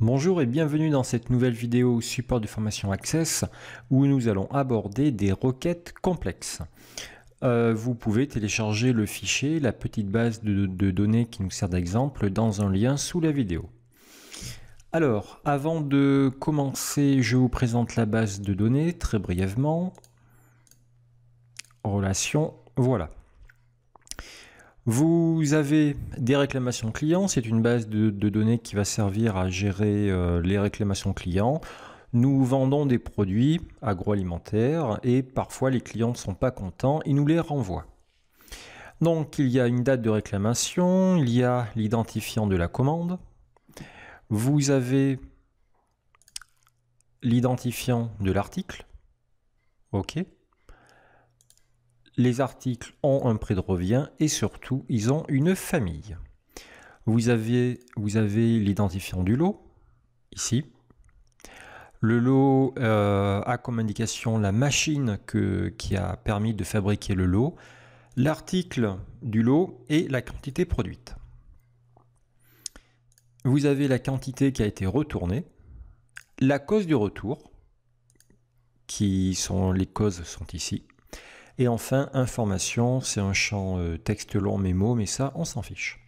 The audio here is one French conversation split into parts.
Bonjour et bienvenue dans cette nouvelle vidéo support de formation Access où nous allons aborder des requêtes complexes. Euh, vous pouvez télécharger le fichier, la petite base de données qui nous sert d'exemple dans un lien sous la vidéo. Alors, avant de commencer, je vous présente la base de données très brièvement. Relation, voilà. Vous avez des réclamations clients, c'est une base de, données qui va servir à gérer euh, les réclamations clients. Nous vendons des produits agroalimentaires et parfois les clients ne sont pas contents, ils nous les renvoient. Donc il y a une date de réclamation, il y a l'identifiant de la commande. Vous avez l'identifiant de l'article. OK les articles ont un prix de revient et surtout, ils ont une famille. Vous avez, vous avez l'identifiant du lot, ici. Le lot euh, a comme indication la machine qui a permis de fabriquer le lot, l'article du lot et la quantité produite. Vous avez la quantité qui a été retournée, la cause du retour, qui sont les causes sont ici, et enfin, information, c'est un champ euh, texte long mémo, mais ça, on s'en fiche.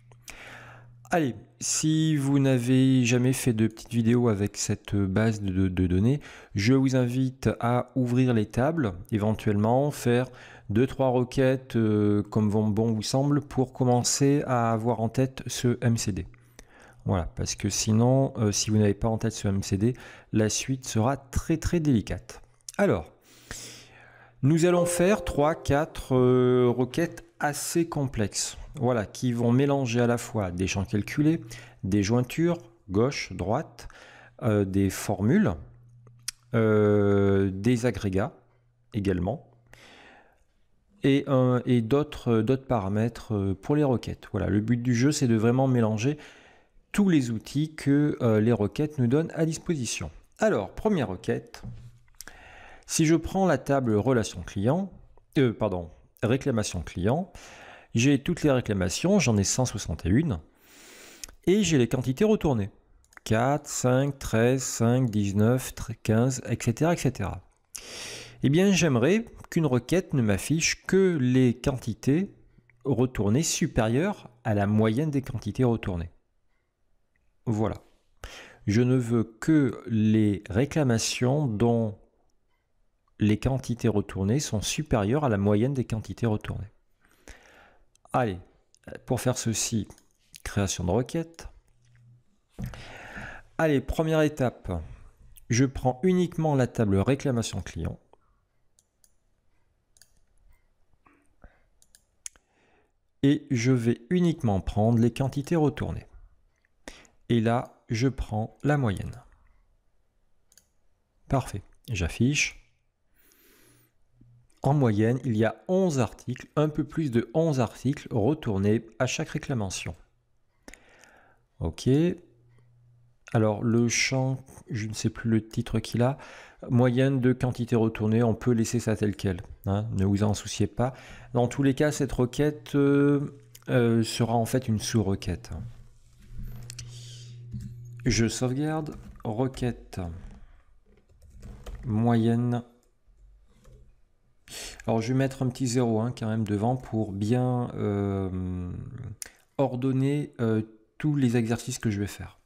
Allez, si vous n'avez jamais fait de petites vidéos avec cette base de, données, je vous invite à ouvrir les tables, éventuellement faire deux trois requêtes euh, comme bon vous semble pour commencer à avoir en tête ce MCD. Voilà, parce que sinon, euh, si vous n'avez pas en tête ce MCD, la suite sera très très délicate. Alors, nous allons faire 3, 4 euh, requêtes assez complexes. Voilà, qui vont mélanger à la fois des champs calculés, des jointures, gauche, droite, euh, des formules, euh, des agrégats également, et, et d'autres paramètres pour les requêtes. Voilà, le but du jeu, c'est de vraiment mélanger tous les outils que les requêtes nous donnent à disposition. Alors, première requête, si je prends la table relation client, euh, pardon, réclamation client, j'ai toutes les réclamations, j'en ai 161, et j'ai les quantités retournées. 4, 5, 13, 5, 19, 15, etc. etc. Eh bien, j'aimerais qu'une requête ne m'affiche que les quantités retournées supérieures à la moyenne des quantités retournées. Voilà. Je ne veux que les réclamations dont les quantités retournées sont supérieures à la moyenne des quantités retournées. Allez, pour faire ceci, création de requête. Allez, première étape, je prends uniquement la table réclamation client. Et je vais uniquement prendre les quantités retournées. Et là, je prends la moyenne. Parfait, j'affiche. En moyenne, il y a 11 articles, un peu plus de 11 articles retournés à chaque réclamation. Ok. Alors le champ, je ne sais plus le titre qu'il a, moyenne de quantité retournée, on peut laisser ça tel quel. Hein, ne vous en souciez pas. Dans tous les cas, cette requête euh, euh, sera en fait une sous-requête. Je sauvegarde requête moyenne alors je vais mettre un petit 0,1 hein, quand même devant pour bien euh, ordonner euh, tous les exercices que je vais faire.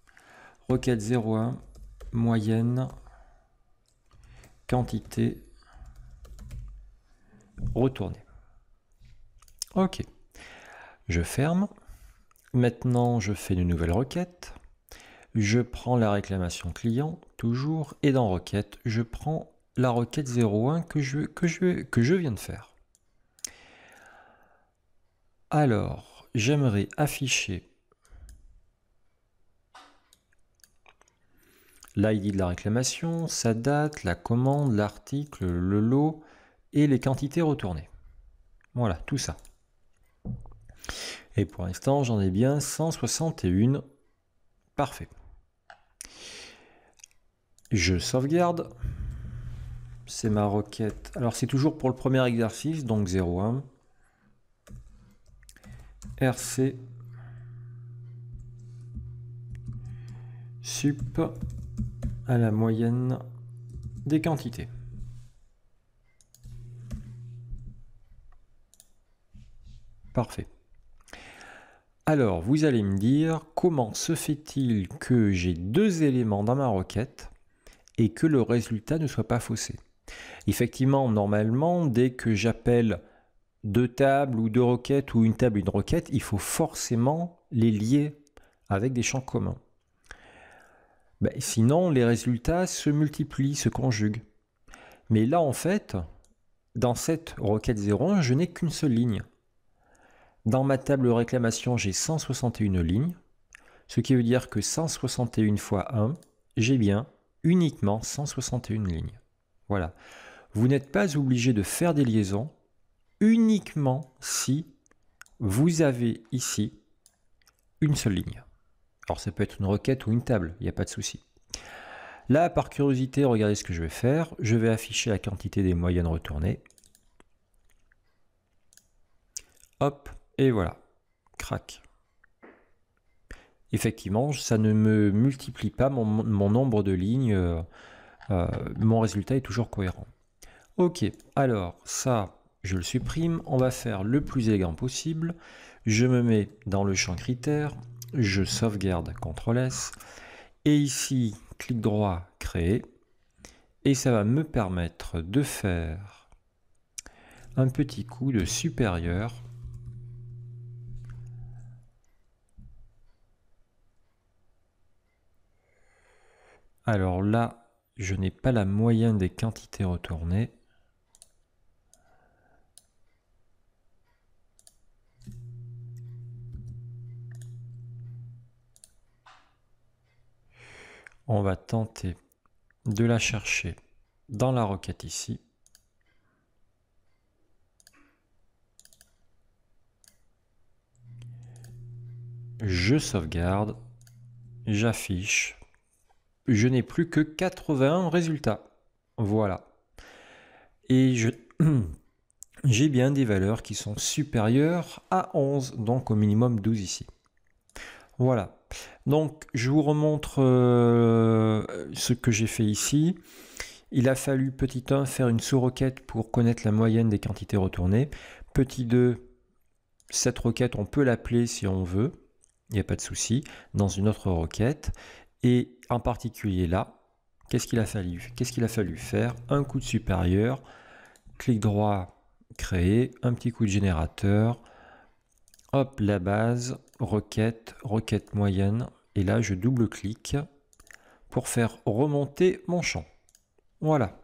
Requête 0,1, moyenne, quantité, retourner. Ok, je ferme. Maintenant, je fais une nouvelle requête. Je prends la réclamation client, toujours, et dans requête, je prends la requête 01 que je, que je, que je viens de faire. Alors, j'aimerais afficher l'ID de la réclamation, sa date, la commande, l'article, le lot et les quantités retournées. Voilà, tout ça. Et pour l'instant, j'en ai bien 161. Parfait. Je sauvegarde. C'est ma requête. Alors c'est toujours pour le premier exercice, donc 0,1. Hein. RC sup à la moyenne des quantités. Parfait. Alors, vous allez me dire comment se fait-il que j'ai deux éléments dans ma requête et que le résultat ne soit pas faussé Effectivement, normalement, dès que j'appelle deux tables ou deux requêtes ou une table et une requête, il faut forcément les lier avec des champs communs. Ben, sinon, les résultats se multiplient, se conjuguent. Mais là, en fait, dans cette requête 01, je n'ai qu'une seule ligne. Dans ma table réclamation, j'ai 161 lignes, ce qui veut dire que 161 fois 1, j'ai bien uniquement 161 lignes. Voilà. Vous n'êtes pas obligé de faire des liaisons uniquement si vous avez ici une seule ligne. Alors ça peut être une requête ou une table, il n'y a pas de souci. Là, par curiosité, regardez ce que je vais faire. Je vais afficher la quantité des moyennes retournées. Hop, et voilà. Crac. Effectivement, ça ne me multiplie pas mon, nombre de lignes. Euh, euh, mon résultat est toujours cohérent. Ok, alors ça, je le supprime. On va faire le plus élégant possible. Je me mets dans le champ critère. Je sauvegarde CTRL S. Et ici, clic droit, créer. Et ça va me permettre de faire un petit coup de supérieur. Alors là, je n'ai pas la moyenne des quantités retournées. On va tenter de la chercher dans la requête ici. Je sauvegarde, j'affiche je n'ai plus que 81 résultats. Voilà. Et je... j'ai bien des valeurs qui sont supérieures à 11, donc au minimum 12 ici. Voilà. Donc je vous remontre euh, ce que j'ai fait ici. Il a fallu petit 1 faire une sous-requête pour connaître la moyenne des quantités retournées. Petit 2, cette requête on peut l'appeler si on veut, il n'y a pas de souci, dans une autre requête. Et en particulier là, qu'est-ce qu'il a fallu Qu'est-ce qu'il a fallu faire Un coup de supérieur, clic droit, créer, un petit coup de générateur, hop, la base, requête, requête moyenne, et là je double-clique pour faire remonter mon champ. Voilà.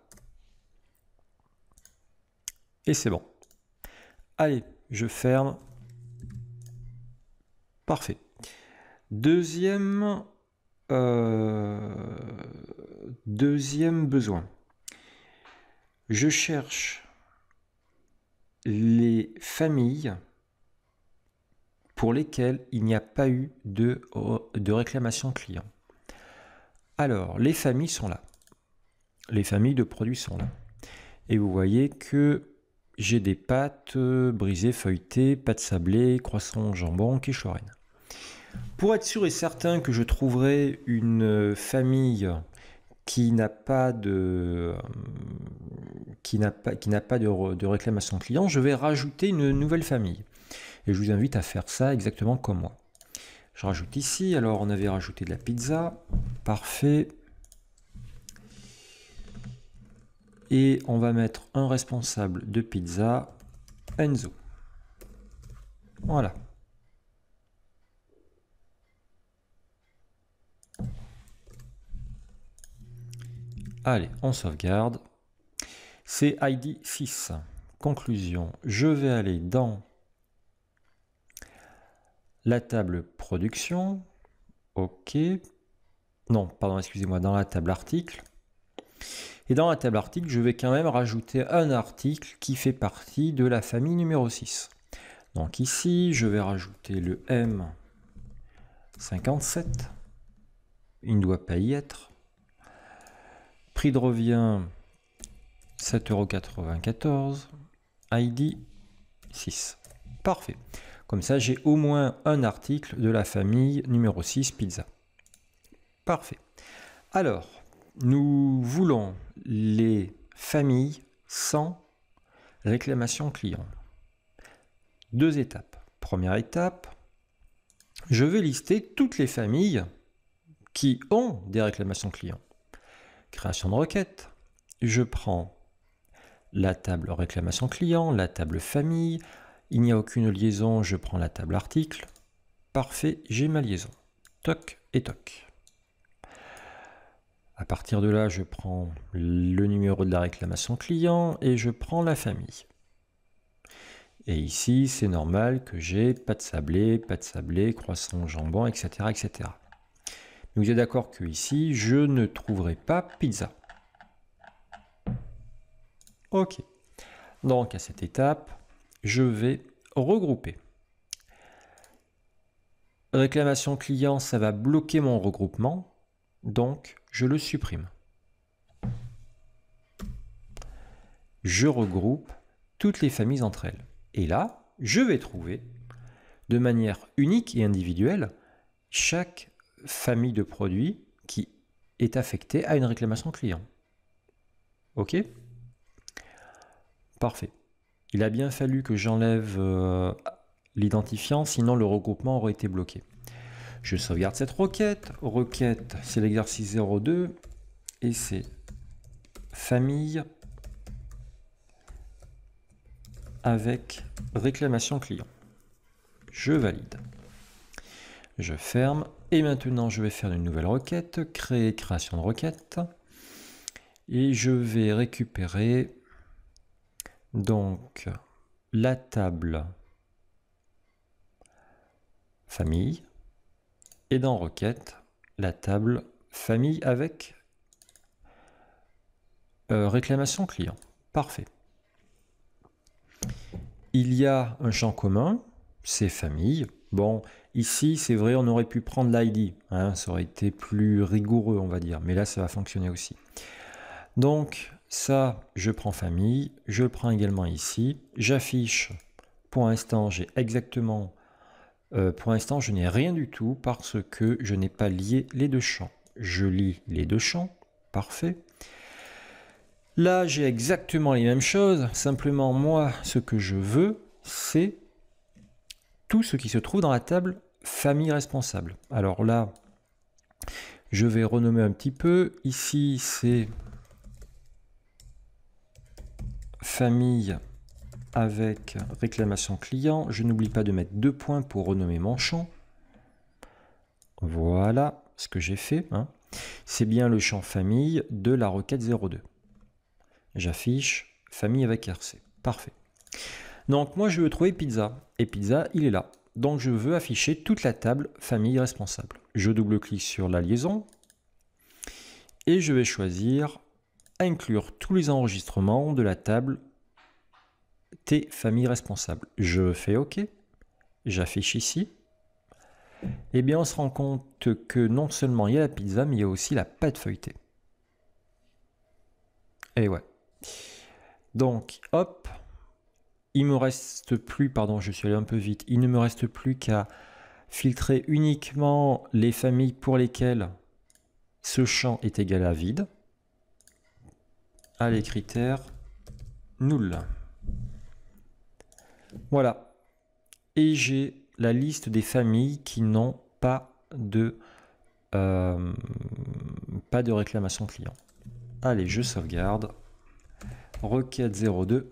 Et c'est bon. Allez, je ferme. Parfait. Deuxième euh, deuxième besoin. Je cherche les familles pour lesquelles il n'y a pas eu de, de, réclamation client. Alors, les familles sont là. Les familles de produits sont là. Et vous voyez que j'ai des pâtes euh, brisées, feuilletées, pâtes sablées, croissants, jambon, quiche pour être sûr et certain que je trouverai une euh, famille qui n'a pas de qui n'a pas qui n'a pas de, réclame à son client, je vais rajouter une nouvelle famille. Et je vous invite à faire ça exactement comme moi. Je rajoute ici, alors on avait rajouté de la pizza, parfait. Et on va mettre un responsable de pizza, Enzo. Voilà. Allez, on sauvegarde. C'est ID 6. Conclusion. Je vais aller dans la table production. OK. Non, pardon, excusez-moi, dans la table article. Et dans la table article, je vais quand même rajouter un article qui fait partie de la famille numéro 6. Donc ici, je vais rajouter le M57. Il ne doit pas y être. Prix de revient 7,94€. ID 6. Parfait. Comme ça, j'ai au moins un article de la famille numéro 6 pizza. Parfait. Alors, nous voulons les familles sans réclamation client. Deux étapes. Première étape, je vais lister toutes les familles qui ont des réclamations clients création de requête. Je prends la table réclamation client, la table famille. Il n'y a aucune liaison, je prends la table article. Parfait, j'ai ma liaison. Toc et toc. À partir de là, je prends le numéro de la réclamation client et je prends la famille. Et ici, c'est normal que j'ai pas de sablé, pas de sablé, croissant, jambon, etc. etc. Donc vous êtes d'accord que ici, je ne trouverai pas pizza. Ok. Donc à cette étape, je vais regrouper. Réclamation client, ça va bloquer mon regroupement, donc je le supprime. Je regroupe toutes les familles entre elles. Et là, je vais trouver, de manière unique et individuelle, chaque famille de produits qui est affectée à une réclamation client. Ok Parfait. Il a bien fallu que j'enlève euh, l'identifiant, sinon le regroupement aurait été bloqué. Je sauvegarde cette requête. Requête, c'est l'exercice 02 et c'est famille avec réclamation client. Je valide. Je ferme. Et maintenant, je vais faire une nouvelle requête, créer création de requête. Et je vais récupérer donc la table famille et dans requête, la table famille avec euh, réclamation client. Parfait. Il y a un champ commun, c'est famille, Bon, ici, c'est vrai, on aurait pu prendre l'ID, hein, ça aurait été plus rigoureux, on va dire, mais là, ça va fonctionner aussi. Donc, ça, je prends famille, je le prends également ici, j'affiche, pour l'instant, j'ai exactement, euh, pour l'instant, je n'ai rien du tout parce que je n'ai pas lié les deux champs. Je lis les deux champs, parfait. Là, j'ai exactement les mêmes choses, simplement, moi, ce que je veux, c'est tout ce qui se trouve dans la table famille responsable. Alors là, je vais renommer un petit peu. Ici, c'est famille avec réclamation client. Je n'oublie pas de mettre deux points pour renommer mon champ. Voilà ce que j'ai fait. Hein. C'est bien le champ famille de la requête 02. J'affiche famille avec RC. Parfait. Donc moi je veux trouver pizza. Et pizza, il est là. Donc je veux afficher toute la table famille responsable. Je double-clique sur la liaison. Et je vais choisir inclure tous les enregistrements de la table T famille responsable. Je fais OK. J'affiche ici. Et eh bien, on se rend compte que non seulement il y a la pizza, mais il y a aussi la pâte feuilletée. Et ouais. Donc, hop, il me reste plus, pardon, je suis allé un peu vite, il ne me reste plus qu'à filtrer uniquement les familles pour lesquelles ce champ est égal à vide. Allez, ah, critères, nul. Voilà. Et j'ai la liste des familles qui n'ont pas de euh, pas de réclamation client. Allez, je sauvegarde. Requête 02.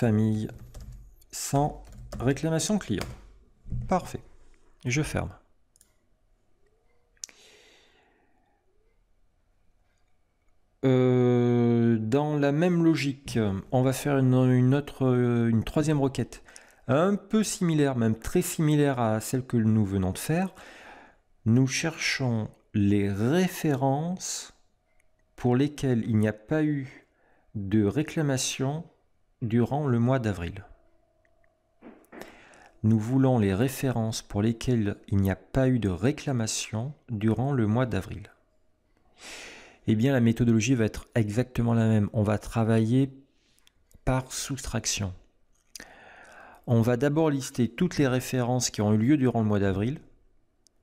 famille sans réclamation client. Parfait. je ferme. Euh, dans la même logique, on va faire une, une, autre, euh, une troisième requête, un peu similaire, même très similaire à celle que nous venons de faire. Nous cherchons les références pour lesquelles il n'y a pas eu de réclamation durant le mois d'avril. Nous voulons les références pour lesquelles il n'y a pas eu de réclamation durant le mois d'avril. Eh bien, la méthodologie va être exactement la même. On va travailler par soustraction. On va d'abord lister toutes les références qui ont eu lieu durant le mois d'avril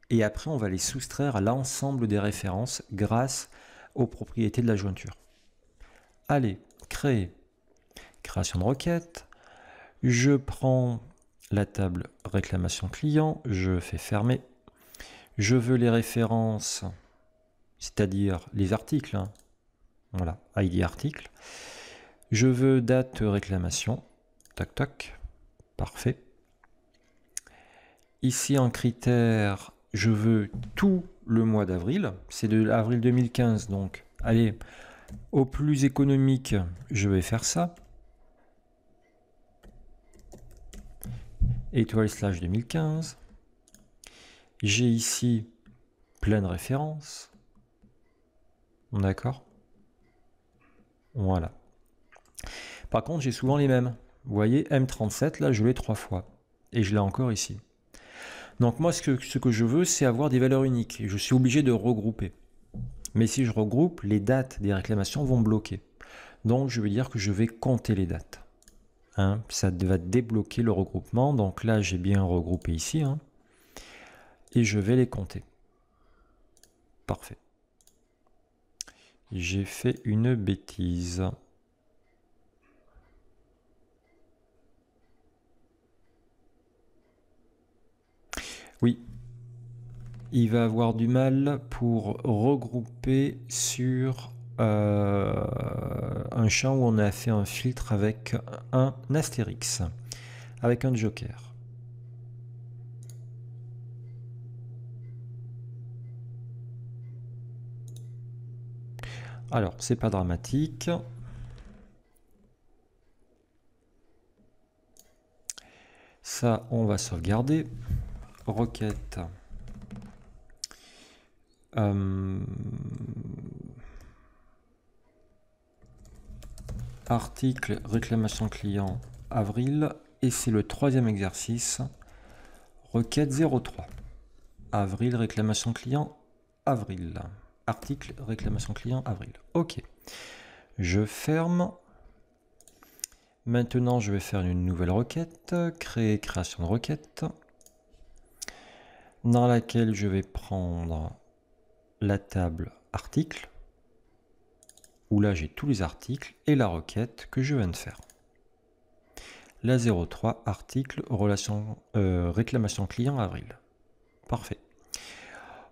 et après on va les soustraire à l'ensemble des références grâce aux propriétés de la jointure. Allez, créer création de requête. Je prends la table réclamation client, je fais fermer. Je veux les références, c'est-à-dire les articles. Hein. Voilà, ID article. Je veux date réclamation. Tac, tac. Parfait. Ici, en critère, je veux tout le mois d'avril. C'est de l'avril 2015, donc allez, au plus économique, je vais faire ça. étoile slash 2015. J'ai ici pleine référence. D'accord Voilà. Par contre, j'ai souvent les mêmes. Vous voyez, M37, là, je l'ai trois fois. Et je l'ai encore ici. Donc moi, ce que, ce que je veux, c'est avoir des valeurs uniques. Je suis obligé de regrouper. Mais si je regroupe, les dates des réclamations vont bloquer. Donc je veux dire que je vais compter les dates. Hein, ça va débloquer le regroupement. Donc là, j'ai bien regroupé ici. Hein, et je vais les compter. Parfait. J'ai fait une bêtise. Oui. Il va avoir du mal pour regrouper sur euh, un champ où on a fait un filtre avec un astérix, avec un joker. Alors, c'est pas dramatique. Ça, on va sauvegarder. Requête. Euh, Article réclamation client avril et c'est le troisième exercice. Requête 03. Avril réclamation client avril. Article réclamation client avril. Ok. Je ferme. Maintenant, je vais faire une nouvelle requête. Créer création de requête. Dans laquelle je vais prendre la table article où là j'ai tous les articles et la requête que je viens de faire. La 03 article relation, euh, réclamation client avril. Parfait.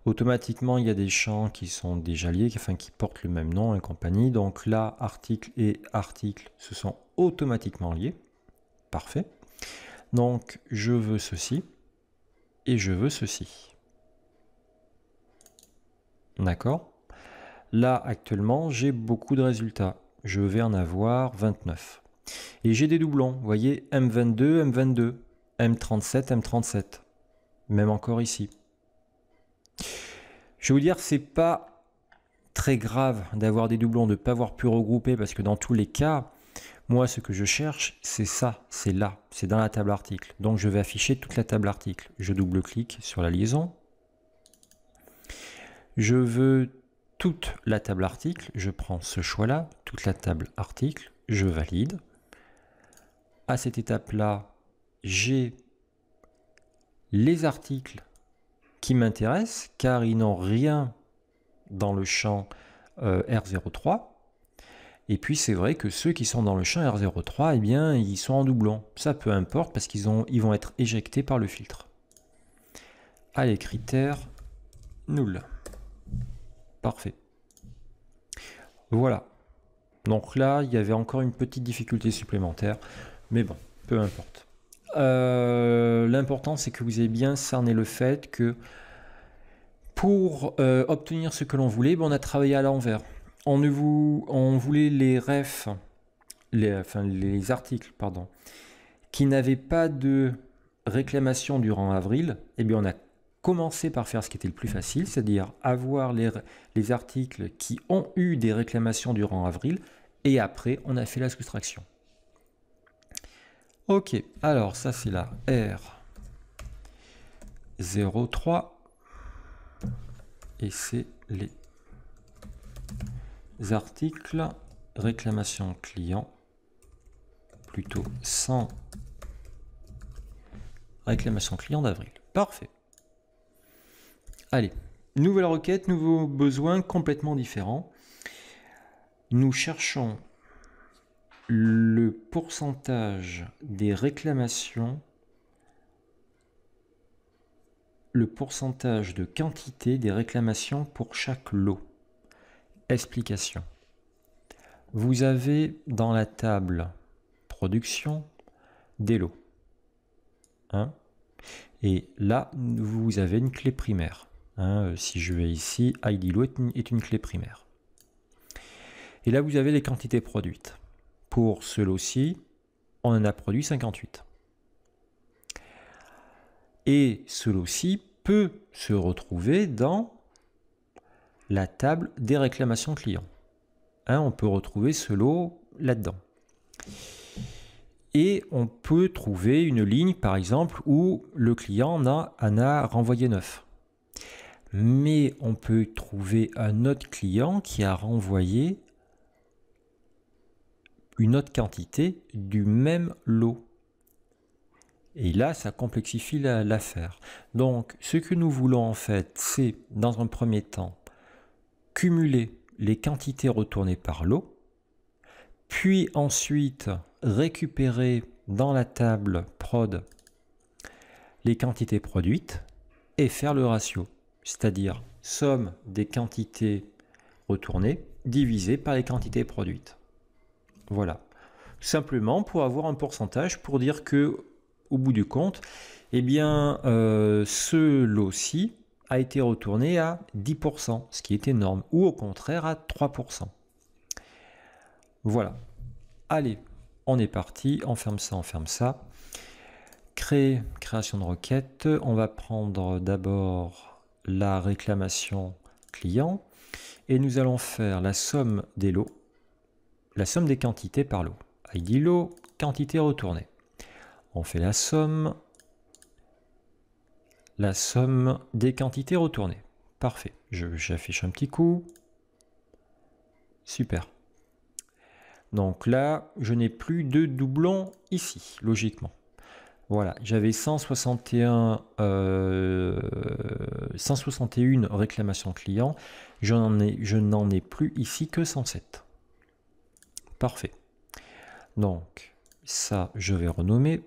Automatiquement, il y a des champs qui sont déjà liés, enfin, qui portent le même nom et compagnie. Donc là, article et article se sont automatiquement liés. Parfait. Donc je veux ceci et je veux ceci. D'accord Là, actuellement, j'ai beaucoup de résultats. Je vais en avoir 29. Et j'ai des doublons, vous voyez, M22, M22, M37, M37. Même encore ici. Je vais vous dire, c'est pas très grave d'avoir des doublons, de ne pas avoir pu regrouper, parce que dans tous les cas, moi, ce que je cherche, c'est ça, c'est là, c'est dans la table article. Donc, je vais afficher toute la table article. Je double-clique sur la liaison. Je veux la table article, je prends ce choix-là, toute la table article, je valide. À cette étape-là, j'ai les articles qui m'intéressent car ils n'ont rien dans le champ euh, R03. Et puis c'est vrai que ceux qui sont dans le champ R03, eh bien, ils sont en doublon. Ça peu importe parce qu'ils ont ils vont être éjectés par le filtre. Allez, critères nul. Parfait. Voilà. Donc là, il y avait encore une petite difficulté supplémentaire, mais bon, peu importe. Euh, l'important, c'est que vous ayez bien cerné le fait que pour euh, obtenir ce que l'on voulait, ben, on a travaillé à l'envers. On, ne vous, on voulait les refs, les, enfin les articles, pardon, qui n'avaient pas de réclamation durant avril, et eh bien on a commencer par faire ce qui était le plus facile, c'est-à-dire avoir les, articles qui ont eu des réclamations durant avril, et après on a fait la soustraction. Ok, alors ça c'est la R 03 et c'est les articles réclamation client plutôt sans réclamation client d'avril. Parfait. Allez, nouvelle requête, nouveau besoin complètement différent. Nous cherchons le pourcentage des réclamations, le pourcentage de quantité des réclamations pour chaque lot. Explication. Vous avez dans la table production des lots. Hein Et là, vous avez une clé primaire. Hein, euh, si je vais ici, IDLO est une, clé primaire. Et là, vous avez les quantités produites. Pour ce lot-ci, on en a produit 58. Et ce lot-ci peut se retrouver dans la table des réclamations clients. Hein, on peut retrouver ce lot là-dedans. Et on peut trouver une ligne, par exemple, où le client en a, en a renvoyé 9 mais on peut trouver un autre client qui a renvoyé une autre quantité du même lot. Et là, ça complexifie l'affaire. Donc, ce que nous voulons en fait, c'est, dans un premier temps, cumuler les quantités retournées par lot, puis ensuite récupérer dans la table prod les quantités produites et faire le ratio c'est-à-dire somme des quantités retournées divisée par les quantités produites. Voilà. Simplement pour avoir un pourcentage pour dire que au bout du compte, eh bien, euh, ce lot-ci a été retourné à 10%, ce qui est énorme, ou au contraire à 3%. Voilà. Allez, on est parti, on ferme ça, on ferme ça. Créer, création de requête, on va prendre d'abord la réclamation client et nous allons faire la somme des lots, la somme des quantités par lot. ID lot, quantité retournée. On fait la somme, la somme des quantités retournées. Parfait, j'affiche un petit coup. Super. Donc là, je n'ai plus de doublons ici, logiquement. Voilà, j'avais 161, 161 euh, réclamations clients. Je n'en ai, je n'en ai plus ici que 107. Parfait. Donc, ça, je vais renommer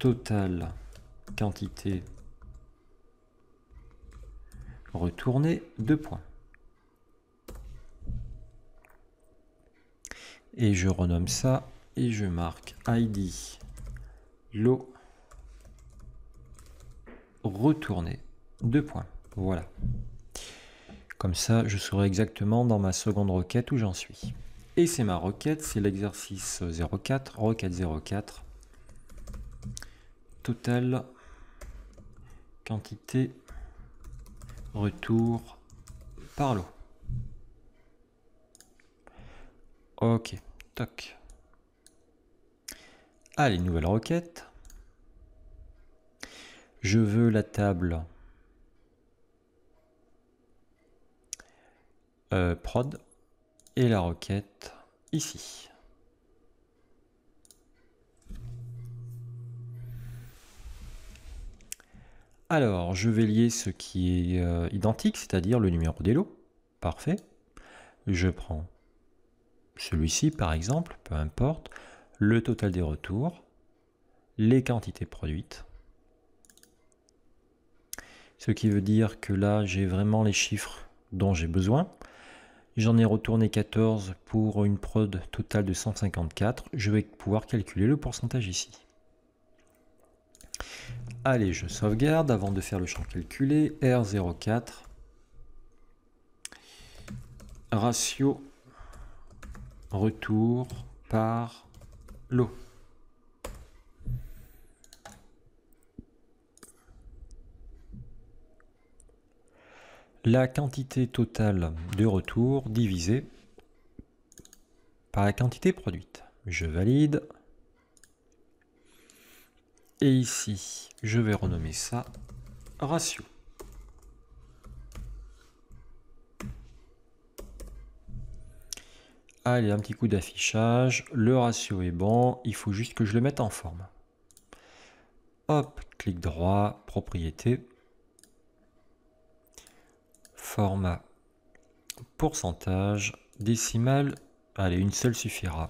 total quantité retournée deux points. Et je renomme ça et je marque ID lot retourner deux points. Voilà. Comme ça, je serai exactement dans ma seconde requête où j'en suis. Et c'est ma requête, c'est l'exercice 04, requête 04, total, quantité, retour par l'eau Ok, toc. Allez, ah, nouvelle requête. Je veux la table euh, prod et la requête ici. Alors, je vais lier ce qui est euh, identique, c'est-à-dire le numéro des lots. Parfait. Je prends celui-ci, par exemple, peu importe le total des retours, les quantités produites. Ce qui veut dire que là, j'ai vraiment les chiffres dont j'ai besoin. J'en ai retourné 14 pour une prod totale de 154. Je vais pouvoir calculer le pourcentage ici. Allez, je sauvegarde avant de faire le champ calculé. R04 ratio retour par l'eau. La quantité totale de retour divisée par la quantité produite. Je valide. Et ici, je vais renommer ça ratio. Allez, un petit coup d'affichage. Le ratio est bon. Il faut juste que je le mette en forme. Hop, clic droit, propriété. Format, pourcentage, décimal. Allez, une seule suffira.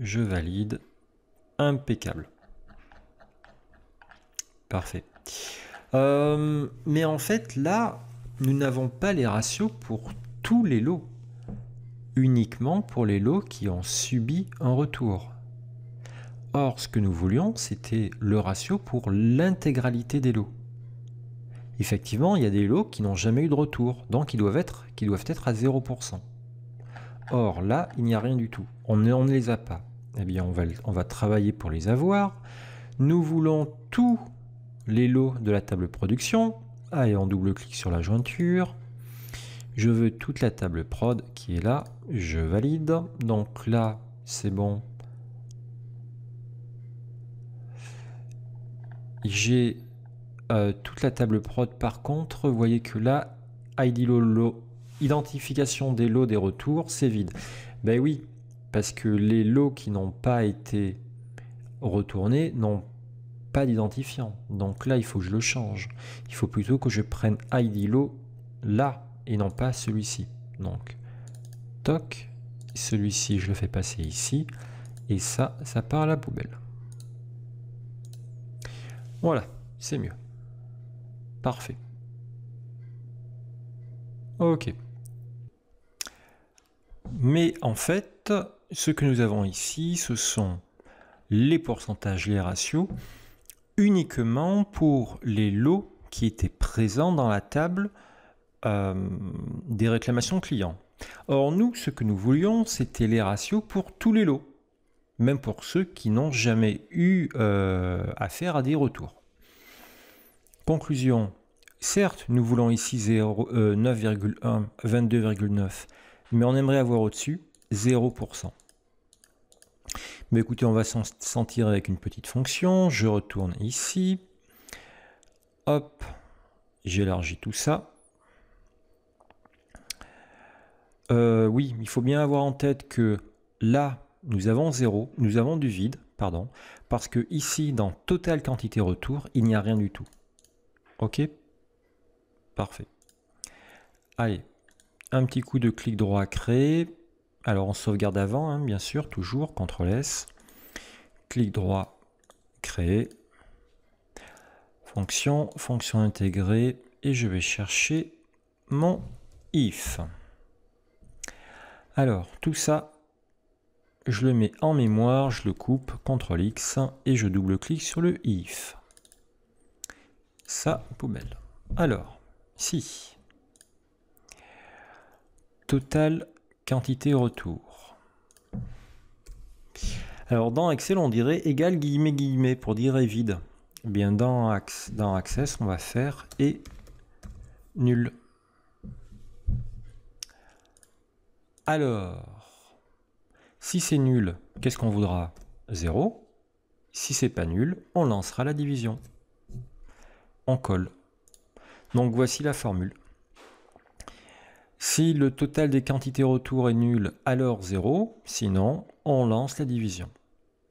Je valide. Impeccable. Parfait. Euh, mais en fait, là, nous n'avons pas les ratios pour tous les lots uniquement pour les lots qui ont subi un retour. Or, ce que nous voulions, c'était le ratio pour l'intégralité des lots. Effectivement, il y a des lots qui n'ont jamais eu de retour, donc ils doivent être, qui doivent être à 0%. Or, là, il n'y a rien du tout. On ne, les a pas. Eh bien, on va, on va travailler pour les avoir. Nous voulons tous les lots de la table production. Allez, on double-clique sur la jointure. Je veux toute la table prod qui est là. Je valide. Donc là, c'est bon. J'ai euh, toute la table prod. Par contre, vous voyez que là, ID identification des lots des retours, c'est vide. Ben oui, parce que les lots qui n'ont pas été retournés n'ont pas d'identifiant. Donc là, il faut que je le change. Il faut plutôt que je prenne ID lot là et non pas celui-ci. Donc, toc, celui-ci je le fais passer ici, et ça, ça part à la poubelle. Voilà, c'est mieux. Parfait. Ok. Mais en fait, ce que nous avons ici, ce sont les pourcentages, les ratios, uniquement pour les lots qui étaient présents dans la table euh, des réclamations clients. Or, nous, ce que nous voulions, c'était les ratios pour tous les lots, même pour ceux qui n'ont jamais eu euh, affaire à des retours. Conclusion. Certes, nous voulons ici 9,1, 22,9, euh, mais on aimerait avoir au-dessus 0%. Mais écoutez, on va s'en tirer avec une petite fonction. Je retourne ici. Hop, j'élargis tout ça. Euh, oui, il faut bien avoir en tête que là, nous avons zéro, nous avons du vide, pardon, parce que ici, dans totale quantité retour, il n'y a rien du tout. Ok Parfait. Allez, un petit coup de clic droit à créer. Alors on sauvegarde avant, hein, bien sûr, toujours, CTRL S. Clic droit, créer. Fonction, fonction intégrée. Et je vais chercher mon if. Alors, tout ça, je le mets en mémoire, je le coupe, CTRL X, et je double-clique sur le if. Ça, poubelle. Alors, si. Total quantité retour. Alors dans Excel, on dirait égal guillemets guillemets pour dire est vide. Eh bien dans, dans Access, on va faire et nul. Alors, si c'est nul, qu'est-ce qu'on voudra 0. Si c'est pas nul, on lancera la division. On colle. Donc voici la formule. Si le total des quantités retour est nul, alors 0. Sinon, on lance la division.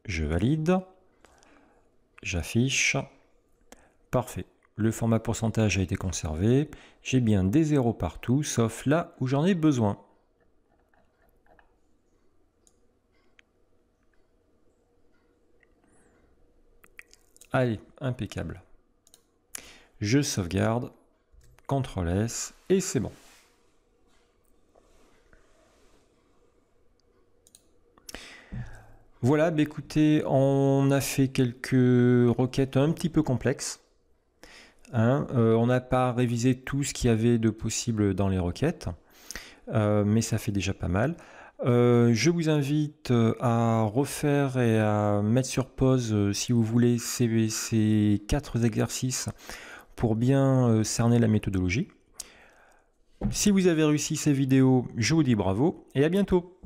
Je valide. J'affiche. Parfait. Le format pourcentage a été conservé. J'ai bien des zéros partout, sauf là où j'en ai besoin. Allez, impeccable. Je sauvegarde, CTRL S, et c'est bon. Voilà, bah écoutez, on a fait quelques requêtes un petit peu complexes. Hein. Euh, on n'a pas révisé tout ce qu'il y avait de possible dans les requêtes, euh, mais ça fait déjà pas mal. Euh, je vous invite euh, à refaire et à mettre sur pause, euh, si vous voulez, ces, ces quatre exercices pour bien cerner la méthodologie. Si vous avez réussi ces vidéos, je vous dis bravo et à bientôt